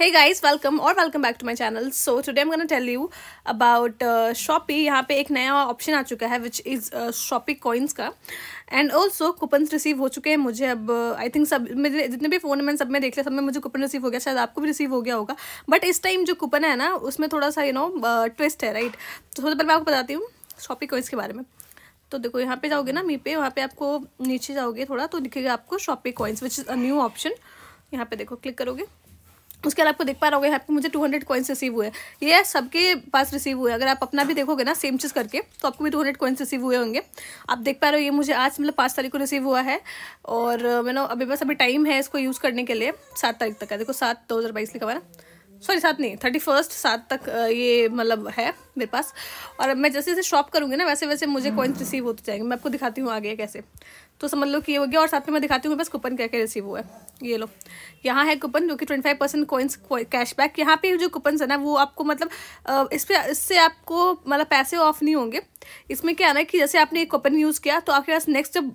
हे guys welcome और welcome back to my channel so today I am tell you about Shopee यहाँ पे एक नया ऑप्शन आ चुका है विच इज़ शॉपी कॉइन्स का एंड ऑल्सो कूपन्स रिसीव हो चुके हैं मुझे अब आई uh, थिंक सब मेरे जितने भी फोन मैंने सब में देख लिया सब में मुझे कूपन रिसीव हो गया शायद आपको भी रिसीव हो गया होगा बट इस टाइम जो कूपन है ना उसमें थोड़ा सा यू नो ट्विस्ट है राइट तो थोड़ा पहले मैं आपको बताती हूँ शॉपी कॉइंस के बारे में तो देखो यहाँ पे जाओगे ना मी पे वहाँ पे आपको नीचे जाओगे थोड़ा तो दिखेगा आपको Shopee coins which is a new option यहाँ पे देखो क्लिक करोगे उसके अलावा आपको देख पा रहे हो यहाँ पे मुझे टू हंड्रेड कॉइन्स रिसीव हुए ये सबके पास रिसीव हुए अगर आप अपना भी देखोगे ना सेम चीज़ करके तो आपको भी टू हंड्रेड कॉइन्स रिसीव हुए होंगे आप देख पा रहे हो ये मुझे आज मतलब पाँच तारीख को रिसीव हुआ है और मैंने अभी बस अभी टाइम है इसको यूज़ करने के लिए सात तारीख तक का देखो सात दो हज़ार बाईस लिखा हुआ ना सॉरी सात नहीं थर्टी फर्स्ट सात तक ये मतलब है मेरे पास और मैं जैसे जैसे शॉप करूँगी ना वैसे वैसे मुझे कॉइन्स रिसीव होते जाएंगे मैं आपको दिखाती हूँ आगे कैसे तो समझ लो कि ये हो गया और साथ में मैं दिखाती हूँ मेरे पास कूपन क्या क्या रिसीव हुआ है ये लो यहाँ है कूपन जो कि twenty five percent coins cashback यहाँ पर जो कूपन है ना वो आपको मतलब इस पर इससे आपको मतलब पैसे ऑफ नहीं होंगे इसमें क्या है ना कि जैसे आपने एक कूपन यूज़ किया तो आपके पास नेक्स्ट जब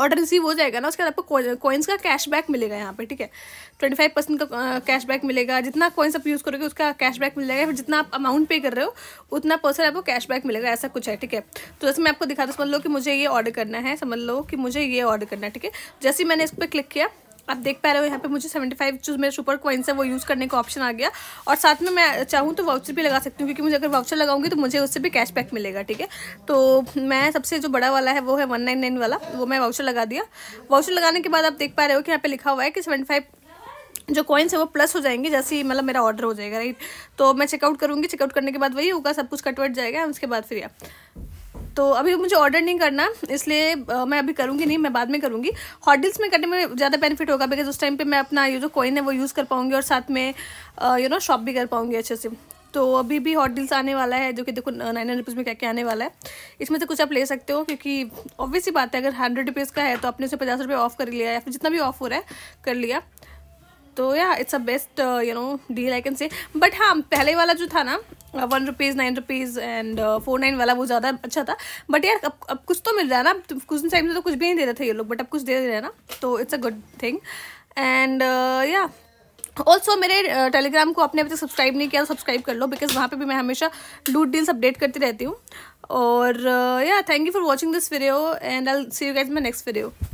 ऑर्डर रिसीव हो जाएगा ना उसके बाद आपको कॉइन्स का कैशबैक मिलेगा यहाँ पे ठीक है ट्वेंटी फाइव परसेंट का कैशबैक मिलेगा जितना कॉइन्स आप यूज़ करोगे उसका कैशबैक मिल जाएगा फिर जितना आप अमाउंट पे कर रहे हो उतना परसेंट आपको कैशबैक मिलेगा ऐसा कुछ है ठीक है तो जैसे मैं आपको दिखा दूँ समझ लो कि मुझे ये ऑर्डर करना है समझ लो कि मुझे ये ऑर्डर करना है ठीक है जैसे मैंने इस पर क्लिक किया आप देख पा रहे हो यहाँ पे मुझे 75 जो मेरे सुपर कॉइन्स है वो यूज़ करने का ऑप्शन आ गया और साथ में मैं चाहूँ तो वाउचर भी लगा सकती हूँ क्योंकि मुझे अगर वाउचर लगाऊंगी तो मुझे उससे भी कैशबैक मिलेगा ठीक है तो मैं सबसे जो बड़ा वाला है वो है वन वाला वो मैं वाउचर लगा दिया वाउचर लगाने के बाद आप देख पा रहे हो कि यहाँ पे लिखा हुआ है कि सेवेंटी जो कॉइन्स है वो प्लस हो जाएंगे जैसे ही मतलब मेरा ऑर्डर हो जाएगा राइट तो मैं चेकआउट करूँगी चेकआउट करने के बाद वही होगा सब कुछ कटवट जाएगा उसके बाद फिर आप तो अभी मुझे ऑर्डर नहीं करना इसलिए मैं अभी करूँगी नहीं मैं बाद में करूँगी हॉट डील्स में करने में ज़्यादा बेनिफिट होगा बिकॉज उस टाइम पे मैं अपना ये जो कॉइन है वो यूज़ कर पाऊँगी और साथ में यू नो शॉप भी कर पाऊँगी अच्छे से तो अभी भी हॉट डील्स आने वाला है जो कि देखो नाइन हंड्रेड रुपीज़ में क्या क्या आने वाला है इसमें से कुछ आप ले सकते हो क्योंकि ऑब्वियस ही बात है अगर हंड्रेड रुपीज़ का है तो आपने उसे पचास रुपये ऑफ कर लिया या फिर जितना भी ऑफ हो रहा है कर लिया तो yeah it's a best you know deal I can say but हाँ पहले वाला जो था ना one rupees nine rupees and four nine वाला वो ज़्यादा अच्छा था बट यार अब अब कुछ तो मिल रहा है ना तो कुछ टाइम से तो कुछ भी नहीं दे रहे थे ये लोग बट अब कुछ दे रहे हैं ना तो it's a good thing and yeah also मेरे टेलीग्राम uh, को आपने अभी तक सब्सक्राइब नहीं किया तो सब्सक्राइब कर लो बिकॉज वहाँ पे भी मैं हमेशा डूट डील्स अपडेट करती रहती हूँ और yeah thank you for watching this video and I see you get my next video